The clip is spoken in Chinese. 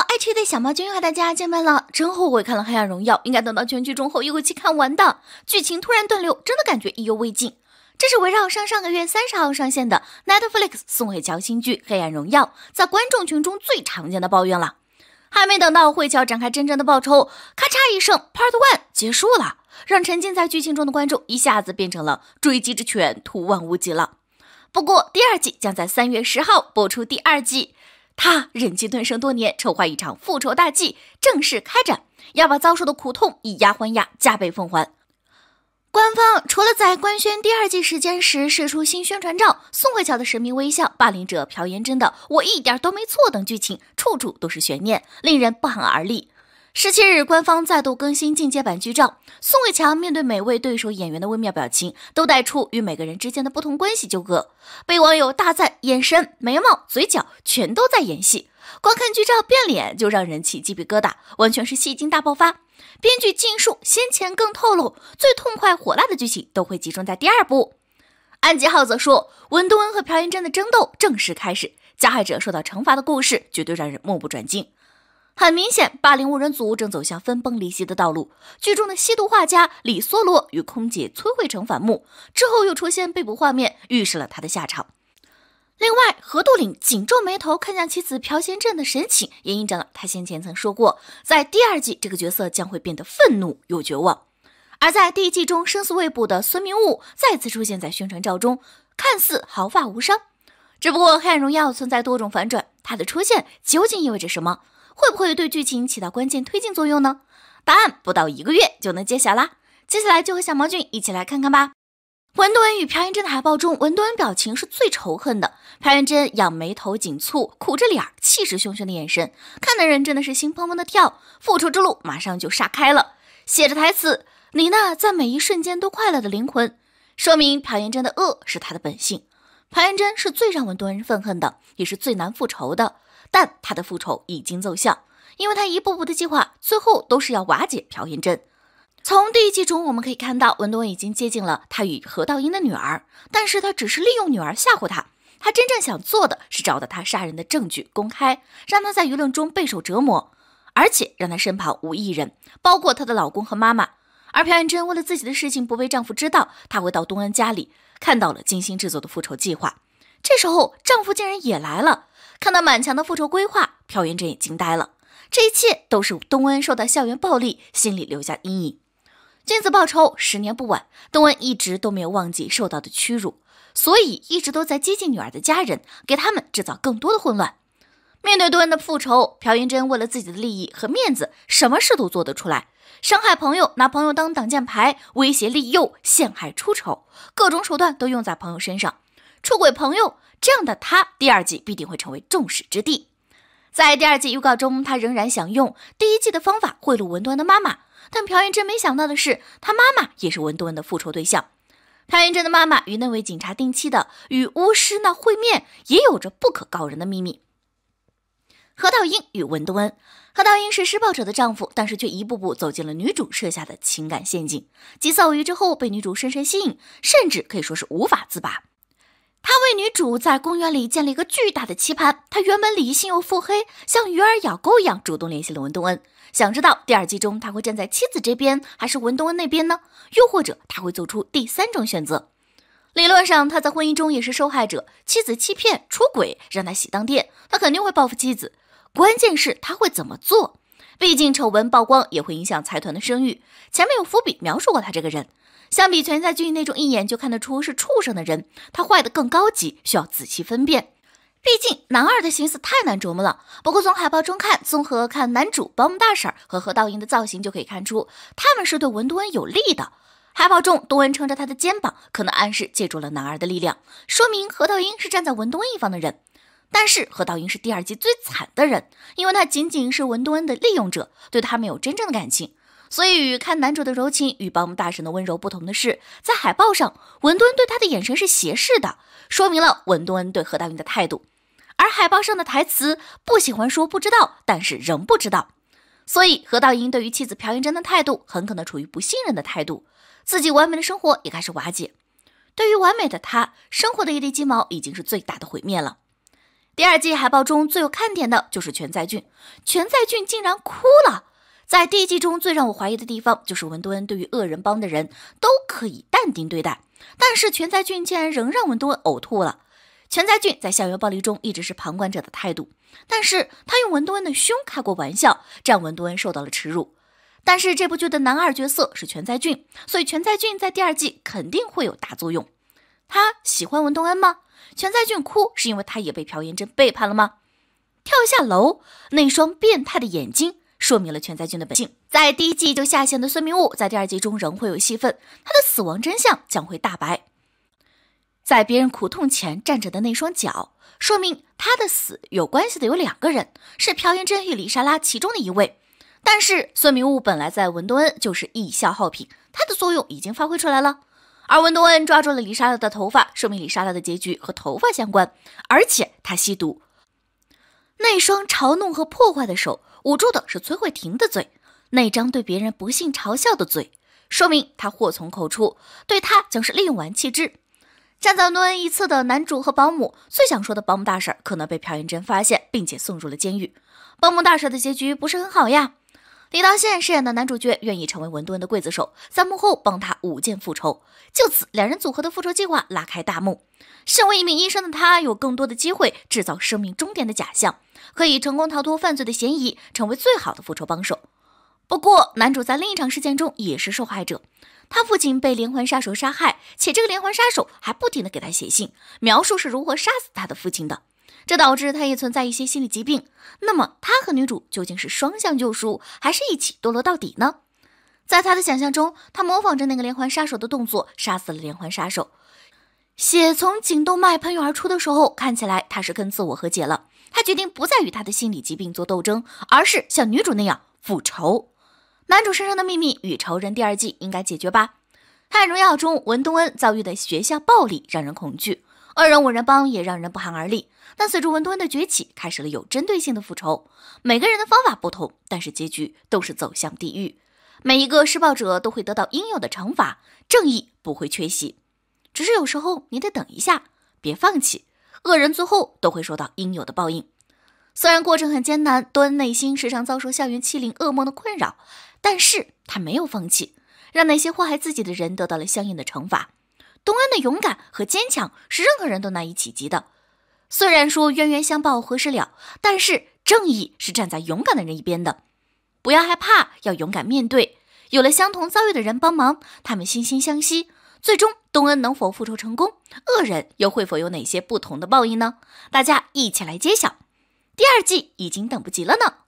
爱吃的小猫君和大家见面了，真后悔看了《黑暗荣耀》，应该等到全剧终后一口气看完的。剧情突然断流，真的感觉意犹未尽。这是围绕上上个月三十号上线的 Netflix 送慧乔新剧《黑暗荣耀》在观众群中最常见的抱怨了。还没等到慧乔展开真正的报仇，咔嚓一声，Part One 结束了，让沉浸在剧情中的观众一下子变成了追击之犬，徒望无极了。不过第二季将在三月十号播出第二季。他忍气吞声多年，筹划一场复仇大计正式开展，要把遭受的苦痛以牙还牙，加倍奉还。官方除了在官宣第二季时间时试出新宣传照，宋慧乔的神秘微笑，霸凌者朴妍真的我一点都没错等剧情，处处都是悬念，令人不寒而栗。十七日，官方再度更新进阶版剧照。宋慧乔面对每位对手演员的微妙表情，都带出与每个人之间的不同关系纠葛，被网友大赞眼神、眉毛、嘴角全都在演戏。光看剧照变脸就让人起鸡皮疙瘩，完全是戏精大爆发。编剧金术先前更透露，最痛快火辣的剧情都会集中在第二部。安吉浩则说，文东恩和朴妍贞的争斗正式开始，加害者受到惩罚的故事绝对让人目不转睛。很明显，霸凌五人组正走向分崩离析的道路。剧中的吸毒画家李梭罗与空姐崔慧成反目之后，又出现被捕画面，预示了他的下场。另外，何杜领紧皱眉头看向妻子朴贤镇的神情，也印证了他先前曾说过，在第二季这个角色将会变得愤怒又绝望。而在第一季中生死未卜的孙明悟再次出现在宣传照中，看似毫发无伤。只不过《黑暗荣耀》存在多种反转，它的出现究竟意味着什么？会不会对剧情起到关键推进作用呢？答案不到一个月就能揭晓啦！接下来就和小毛俊一起来看看吧。文多恩与朴妍珍的海报中，文多恩表情是最仇恨的。朴元珍仰眉头紧蹙，苦着脸儿，气势汹汹的眼神，看的人真的是心砰砰的跳。复仇之路马上就杀开了，写着台词：“你那在每一瞬间都快乐的灵魂”，说明朴妍珍的恶是他的本性。朴妍珍是最让文多恩愤恨的，也是最难复仇的。但他的复仇已经奏效，因为他一步步的计划，最后都是要瓦解朴妍真。从第一季中我们可以看到，文东恩已经接近了他与何道英的女儿，但是他只是利用女儿吓唬他，他真正想做的是找到他杀人的证据，公开，让他在舆论中备受折磨，而且让他身旁无一人，包括他的老公和妈妈。而朴妍真为了自己的事情不被丈夫知道，她回到东恩家里，看到了精心制作的复仇计划，这时候丈夫竟然也来了。看到满墙的复仇规划，朴元贞也惊呆了。这一切都是东恩受到校园暴力，心里留下阴影。君子报仇，十年不晚。东恩一直都没有忘记受到的屈辱，所以一直都在接近女儿的家人，给他们制造更多的混乱。面对东恩的复仇，朴元贞为了自己的利益和面子，什么事都做得出来。伤害朋友，拿朋友当挡箭牌，威胁利诱，陷害出丑，各种手段都用在朋友身上。出轨朋友这样的他，第二季必定会成为众矢之的。在第二季预告中，他仍然想用第一季的方法贿赂文东恩的妈妈。但朴元真没想到的是，他妈妈也是文东恩的复仇对象。朴元真的妈妈与那位警察定期的与巫师那会面，也有着不可告人的秘密。何道英与文东恩，何道英是施暴者的丈夫，但是却一步步走进了女主设下的情感陷阱。次偶遇之后，被女主深深吸引，甚至可以说是无法自拔。他为女主在公园里建了一个巨大的棋盘。他原本理性又腹黑，像鱼儿咬钩一样主动联系了文东恩。想知道第二季中他会站在妻子这边，还是文东恩那边呢？又或者他会做出第三种选择？理论上，他在婚姻中也是受害者，妻子欺骗、出轨，让他喜当爹，他肯定会报复妻子。关键是他会怎么做？毕竟丑闻曝光也会影响财团的声誉。前面有伏笔描述过他这个人。相比全在俊那种一眼就看得出是畜生的人，他坏的更高级，需要仔细分辨。毕竟男二的心思太难琢磨了。不过从海报中看，综合看男主保姆大婶和何道英的造型就可以看出，他们是对文东恩有利的。海报中，东恩撑着他的肩膀，可能暗示借助了男二的力量，说明何道英是站在文东恩一方的人。但是何道英是第二季最惨的人，因为他仅仅是文东恩的利用者，对他没有真正的感情。所以，与看男主的柔情与保姆大婶的温柔不同的是，在海报上，文敦恩对他的眼神是斜视的，说明了文敦恩对何道英的态度。而海报上的台词“不喜欢说不知道，但是仍不知道”，所以何道英对于妻子朴元珍的态度很可能处于不信任的态度，自己完美的生活也开始瓦解。对于完美的他，生活的一地鸡毛已经是最大的毁灭了。第二季海报中最有看点的就是全在俊，全在俊竟然哭了。在第一季中，最让我怀疑的地方就是文东恩对于恶人帮的人都可以淡定对待，但是全在俊竟然仍让文东恩呕吐了。全在俊在校园暴力中一直是旁观者的态度，但是他用文东恩的胸开过玩笑，让文东恩受到了耻辱。但是这部剧的男二角色是全在俊，所以全在俊在第二季肯定会有大作用。他喜欢文东恩吗？全在俊哭是因为他也被朴妍真背叛了吗？跳下楼，那双变态的眼睛。说明了全在君的本性，在第一季就下线的孙明悟，在第二季中仍会有戏份，他的死亡真相将会大白。在别人苦痛前站着的那双脚，说明他的死有关系的有两个人，是朴英真与李莎拉其中的一位。但是孙明悟本来在文东恩就是易消耗品，他的作用已经发挥出来了。而文东恩抓住了李莎拉的头发，说明李莎拉的结局和头发相关，而且他吸毒。那双嘲弄和破坏的手。捂住的是崔慧婷的嘴，那张对别人不幸嘲笑的嘴，说明他祸从口出，对他将是利用完弃之。站在诺恩一侧的男主和保姆最想说的保姆大婶可能被朴元贞发现，并且送入了监狱。保姆大婶的结局不是很好呀。李大宪饰演的男主角愿意成为文顿的刽子手，在幕后帮他舞剑复仇。就此，两人组合的复仇计划拉开大幕。身为一名医生的他，有更多的机会制造生命终点的假象，可以成功逃脱犯罪的嫌疑，成为最好的复仇帮手。不过，男主在另一场事件中也是受害者，他父亲被连环杀手杀害，且这个连环杀手还不停地给他写信，描述是如何杀死他的父亲的。这导致他也存在一些心理疾病。那么，他和女主究竟是双向救赎，还是一起堕落到底呢？在他的想象中，他模仿着那个连环杀手的动作，杀死了连环杀手。血从颈动脉喷涌而出的时候，看起来他是跟自我和解了。他决定不再与他的心理疾病做斗争，而是像女主那样复仇。男主身上的秘密与仇人第二季应该解决吧？《汉荣耀》中文东恩遭遇的学校暴力让人恐惧。二人五人帮也让人不寒而栗，但随着文多恩的崛起，开始了有针对性的复仇。每个人的方法不同，但是结局都是走向地狱。每一个施暴者都会得到应有的惩罚，正义不会缺席。只是有时候你得等一下，别放弃。恶人最后都会受到应有的报应。虽然过程很艰难，多恩内心时常遭受校园欺凌噩梦的困扰，但是他没有放弃，让那些祸害自己的人得到了相应的惩罚。东恩的勇敢和坚强是任何人都难以企及的。虽然说冤冤相报何时了，但是正义是站在勇敢的人一边的。不要害怕，要勇敢面对。有了相同遭遇的人帮忙，他们惺惺相惜。最终，东恩能否复仇成功？恶人又会否有哪些不同的报应呢？大家一起来揭晓。第二季已经等不及了呢！